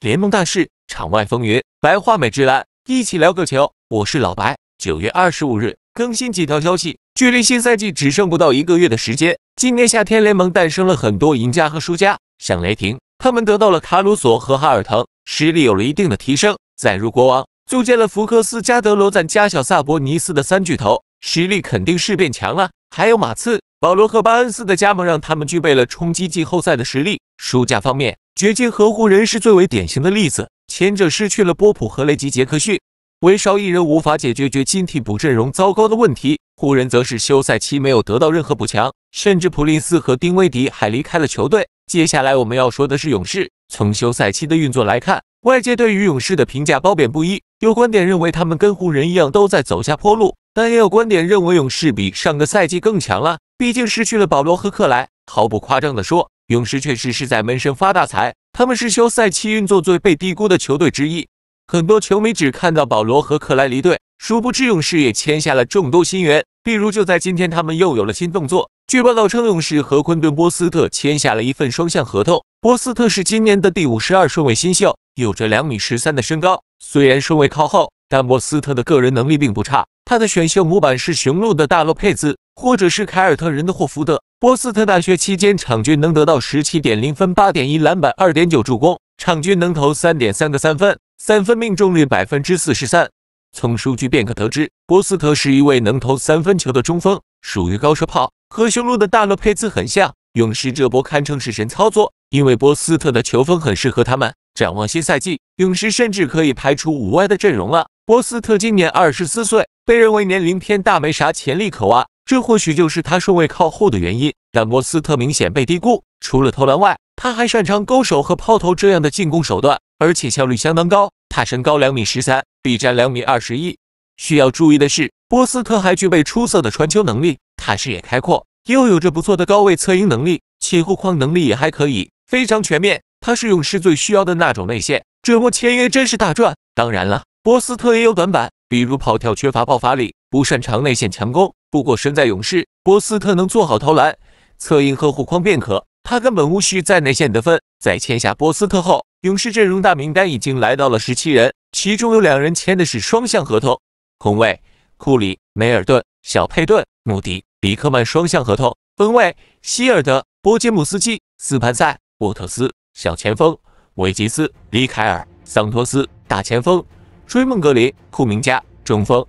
联盟大事，场外风云，白话美之篮，一起聊个球。我是老白。九月二十五日更新几条消息。距离新赛季只剩不到一个月的时间，今年夏天联盟诞生了很多赢家和输家。像雷霆，他们得到了卡鲁索和哈尔滕，实力有了一定的提升。再如国王，组建了福克斯、加德罗赞加、小萨博尼斯的三巨头，实力肯定是变强了。还有马刺，保罗和巴恩斯的加盟，让他们具备了冲击季后赛的实力。输家方面。掘金和湖人是最为典型的例子，前者失去了波普和雷吉杰克逊，为少一人无法解决掘金替补阵容糟糕的问题；湖人则是休赛期没有得到任何补强，甚至普林斯和丁威迪还离开了球队。接下来我们要说的是勇士，从休赛期的运作来看，外界对于勇士的评价褒贬不一，有观点认为他们跟湖人一样都在走下坡路，但也有观点认为勇士比上个赛季更强了，毕竟失去了保罗和克莱。毫不夸张的说。勇士确实是在闷声发大财，他们是休赛期运作最被低估的球队之一。很多球迷只看到保罗和克莱离队，殊不知勇士也签下了众多新援。比如，就在今天，他们又有了新动作。据报道称，勇士和昆顿·波斯特签下了一份双向合同。波斯特是今年的第五十二顺位新秀，有着两米十三的身高。虽然顺位靠后，但波斯特的个人能力并不差。他的选秀模板是雄鹿的大洛佩兹。或者是凯尔特人的霍福德。波斯特大学期间，场均能得到十七点零分、八点一篮板、二点九助攻，场均能投三点三个三分，三分命中率百分之四十三。从数据便可得知，波斯特是一位能投三分球的中锋，属于高射炮，和雄鹿的大洛配兹很像。勇士这波堪称是神操作，因为波斯特的球风很适合他们。展望新赛季，勇士甚至可以排出五外的阵容了。波斯特今年二十四岁，被认为年龄偏大，没啥潜力可挖。这或许就是他顺位靠后的原因，但波斯特明显被低估。除了投篮外，他还擅长勾手和抛投这样的进攻手段，而且效率相当高。他身高两米十三，臂展两米二十一。需要注意的是，波斯特还具备出色的传球能力，他视野开阔，又有着不错的高位策应能力，且护框能力也还可以，非常全面。他是勇士最需要的那种内线。这波签约真是大赚。当然了，波斯特也有短板，比如跑跳缺乏爆发力。不擅长内线强攻，不过身在勇士，波斯特能做好投篮、策应和护框便可，他根本无需在内线得分。在签下波斯特后，勇士阵容大名单已经来到了十七人，其中有两人签的是双向合同：控卫库里、梅尔顿、小佩顿、穆迪、比克曼；双向合同分位希尔德、波杰姆斯基、斯潘塞、沃特斯；小前锋维吉斯、里凯尔、桑托斯；大前锋追梦格林、库明加；中锋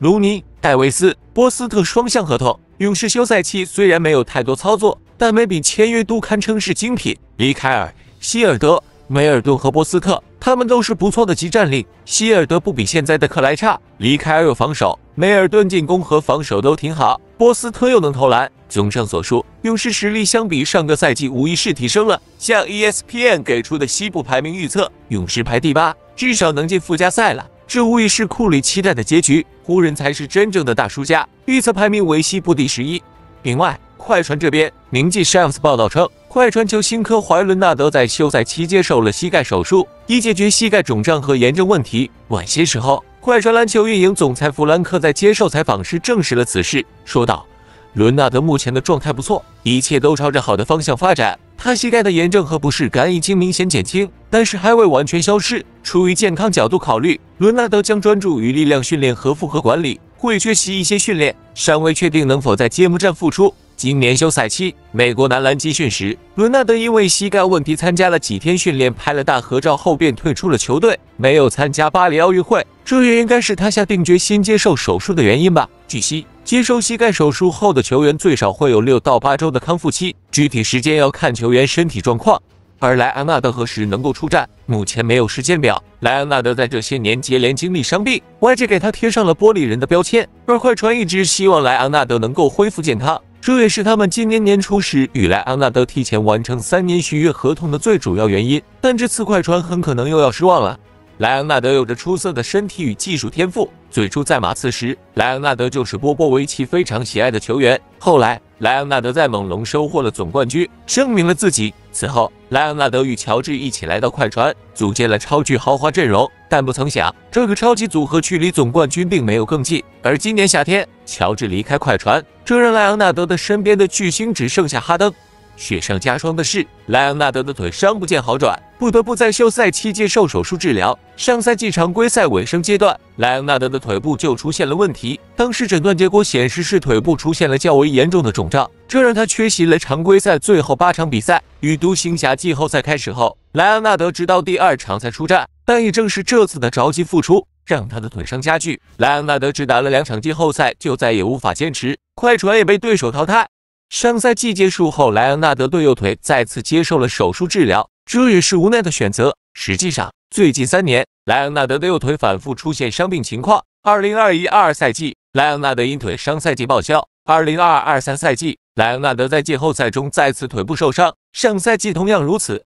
卢尼。戴维斯、波斯特双向合同，勇士休赛期虽然没有太多操作，但每笔签约都堪称是精品。里凯尔、希尔德、梅尔顿和波斯特，他们都是不错的集战力。希尔德不比现在的克莱差，里凯尔有防守，梅尔顿进攻和防守都挺好，波斯特又能投篮。综上所述，勇士实力相比上个赛季无疑是提升了。像 ESPN 给出的西部排名预测，勇士排第八，至少能进附加赛了。这无疑是库里期待的结局，湖人才是真正的大输家，预测排名为西部第十一。另外，快船这边，名记 Shams 报道称，快船球星科怀伦纳德在休赛期接受了膝盖手术，以解决膝盖肿胀和炎症问题。晚些时候，快船篮球运营总裁弗兰克在接受采访时证实了此事，说道：“伦纳德目前的状态不错，一切都朝着好的方向发展。”他膝盖的炎症和不适感已经明显减轻，但是还未完全消失。出于健康角度考虑，伦纳德将专注于力量训练和负荷管理，会缺席一些训练，尚未确定能否在揭幕战复出。今年休赛期，美国男篮集训时，伦纳德因为膝盖问题参加了几天训练，拍了大合照后便退出了球队，没有参加巴黎奥运会。这也应该是他下定决心接受手术的原因吧。据悉，接受膝盖手术后的球员最少会有六到八周的康复期，具体时间要看球员身体状况。而莱昂纳德何时能够出战，目前没有时间表。莱昂纳德在这些年接连经历伤病，外界给他贴上了“玻璃人”的标签，而快船一直希望莱昂纳德能够恢复健康。这也是他们今年年初时与莱昂纳德提前完成三年续约合同的最主要原因。但这次快船很可能又要失望了。莱昂纳德有着出色的身体与技术天赋，最初在马刺时，莱昂纳德就是波波维奇非常喜爱的球员。后来，莱昂纳德在猛龙收获了总冠军，证明了自己。此后，莱昂纳德与乔治一起来到快船，组建了超巨豪华阵容。但不曾想，这个超级组合距离总冠军并没有更近。而今年夏天，乔治离开快船。这让莱昂纳德的身边的巨星只剩下哈登。雪上加霜的是，莱昂纳德的腿伤不见好转，不得不在休赛期接受手术治疗。上赛季常规赛尾声阶段，莱昂纳德的腿部就出现了问题，当时诊断结果显示是腿部出现了较为严重的肿胀，这让他缺席了常规赛最后八场比赛。与独行侠季后赛开始后，莱昂纳德直到第二场才出战，但也正是这次的着急复出。让他的腿伤加剧，莱昂纳德只打了两场季后赛就再也无法坚持，快船也被对手淘汰。上赛季结束后，莱昂纳德对右腿再次接受了手术治疗，这也是无奈的选择。实际上，最近三年，莱昂纳德的右腿反复出现伤病情况。2021-22赛季，莱昂纳德因腿伤赛季报销；2022-23赛季，莱昂纳德在季后赛中再次腿部受伤，上赛季同样如此。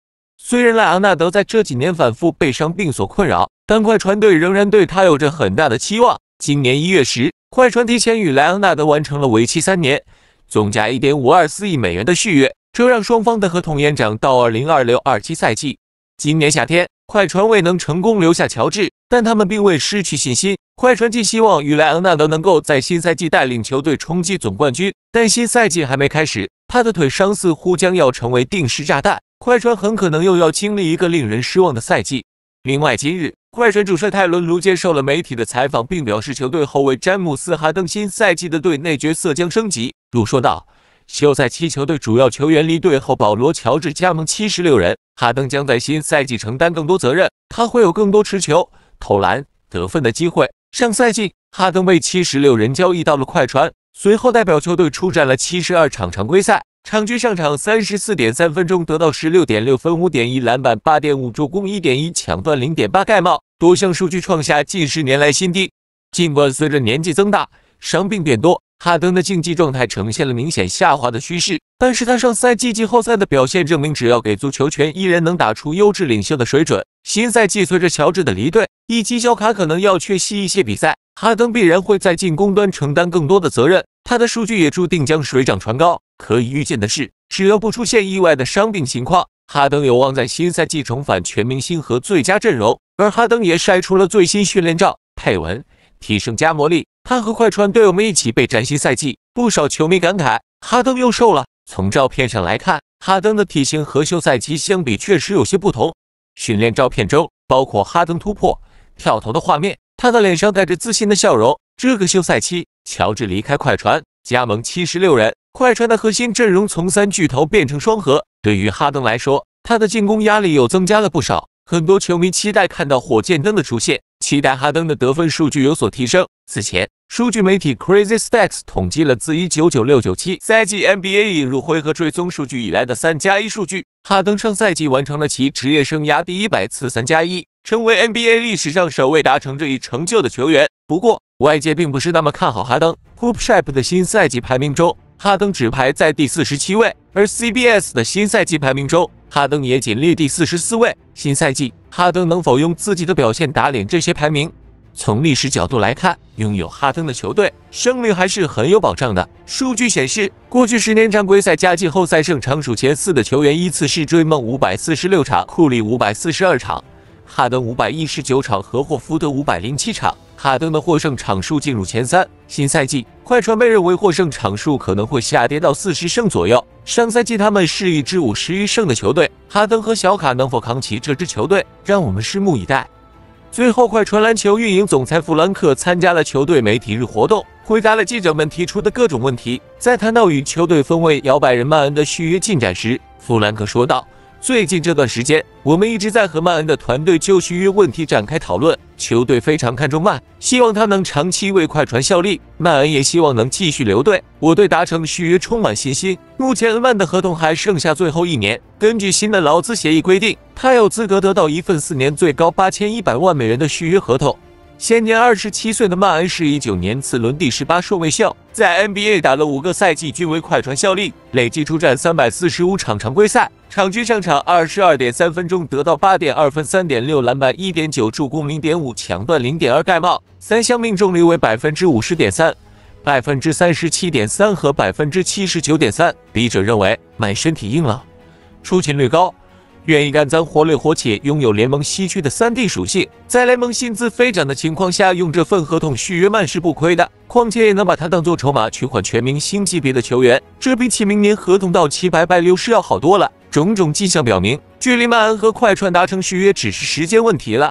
虽然莱昂纳德在这几年反复被伤病所困扰，但快船队仍然对他有着很大的期望。今年一月时，快船提前与莱昂纳德完成了为期三年、总价一点五二四亿美元的续约，这让双方的合同延长到二零二六二七赛季。今年夏天，快船未能成功留下乔治，但他们并未失去信心。快船寄希望于莱昂纳德能够在新赛季带领球队冲击总冠军，但新赛季还没开始，他的腿伤似乎将要成为定时炸弹。快船很可能又要经历一个令人失望的赛季。另外，今日快船主帅泰伦卢接受了媒体的采访，并表示球队后卫詹姆斯·哈登新赛季的队内角色将升级。卢说道：“休赛期球队主要球员离队后，保罗·乔治加盟76人，哈登将在新赛季承担更多责任。他会有更多持球、投篮、得分的机会。上赛季哈登被76人交易到了快船，随后代表球队出战了72场常规赛。”场均上场三十四点三分钟，得到十六点六分、五点一篮板、八点五助攻、一点一抢断、零点八盖帽，多项数据创下近十年来新低。尽管随着年纪增大、伤病变多，哈登的竞技状态呈现了明显下滑的趋势，但是他上赛季季后赛的表现证明，只要给足球权，依然能打出优质领袖的水准。新赛季随着乔治的离队，以及小卡可能要缺席一些比赛，哈登必然会在进攻端承担更多的责任，他的数据也注定将水涨船高。可以预见的是，只要不出现意外的伤病情况，哈登有望在新赛季重返全明星和最佳阵容。而哈登也晒出了最新训练照，配文提升加魔力，他和快船队友们一起备战新赛季。不少球迷感慨，哈登又瘦了。从照片上来看，哈登的体型和休赛期相比确实有些不同。训练照片中包括哈登突破、跳投的画面，他的脸上带着自信的笑容。这个休赛期，乔治离开快船，加盟七十六人。快船的核心阵容从三巨头变成双核，对于哈登来说，他的进攻压力又增加了不少。很多球迷期待看到火箭灯的出现，期待哈登的得分数据有所提升。此前，数据媒体 Crazy Stats 统计了自1996-97赛季 NBA 引入回合追踪数据以来的三加一数据。哈登上赛季完成了其职业生涯第一百次三加一，成为 NBA 历史上首位达成这一成就的球员。不过，外界并不是那么看好哈登。h o o p s h o p e 的新赛季排名中。哈登只排在第四十七位，而 CBS 的新赛季排名中，哈登也仅列第四十四位。新赛季，哈登能否用自己的表现打脸这些排名？从历史角度来看，拥有哈登的球队胜率还是很有保障的。数据显示，过去十年常规赛加季后赛胜场数前四的球员依次是追梦五百四十六场、库里五百四十二场、哈登五百一十九场和霍福德五百零七场。哈登的获胜场数进入前三。新赛季快船被认为获胜场数可能会下跌到四十胜左右。上赛季他们是一支五十胜的球队。哈登和小卡能否扛起这支球队，让我们拭目以待。最后，快船篮球运营总裁弗兰克参加了球队媒体日活动，回答了记者们提出的各种问题。在谈到与球队分位摇摆人曼恩的续约进展时，弗兰克说道。最近这段时间，我们一直在和曼恩的团队就续约问题展开讨论。球队非常看重曼，希望他能长期为快船效力。曼恩也希望能继续留队。我对达成续约充满信心。目前曼的合同还剩下最后一年，根据新的劳资协议规定，他有资格得到一份四年、最高八千一百万美元的续约合同。现年二十七岁的曼恩是一九年次轮第十八顺位秀，在 NBA 打了五个赛季，均为快船效力，累计出战三百四十五场常规赛，场均上场二十二点三分钟，得到八点二分、三点六篮板、一点九助攻、零点五抢断、零点二盖帽，三项命中率为百分之五十点三、百分之三十七点三和百分之七十九点三。笔者认为，曼身体硬朗，出勤率高。愿意干脏活累活且拥有联盟稀缺的三 D 属性，在联盟薪资飞涨的情况下，用这份合同续约曼是不亏的。况且也能把它当做筹码，去换全明星级别的球员，这比起明年合同到期白白流失要好多了。种种迹象表明，距离曼恩和快船达成续约只是时间问题了。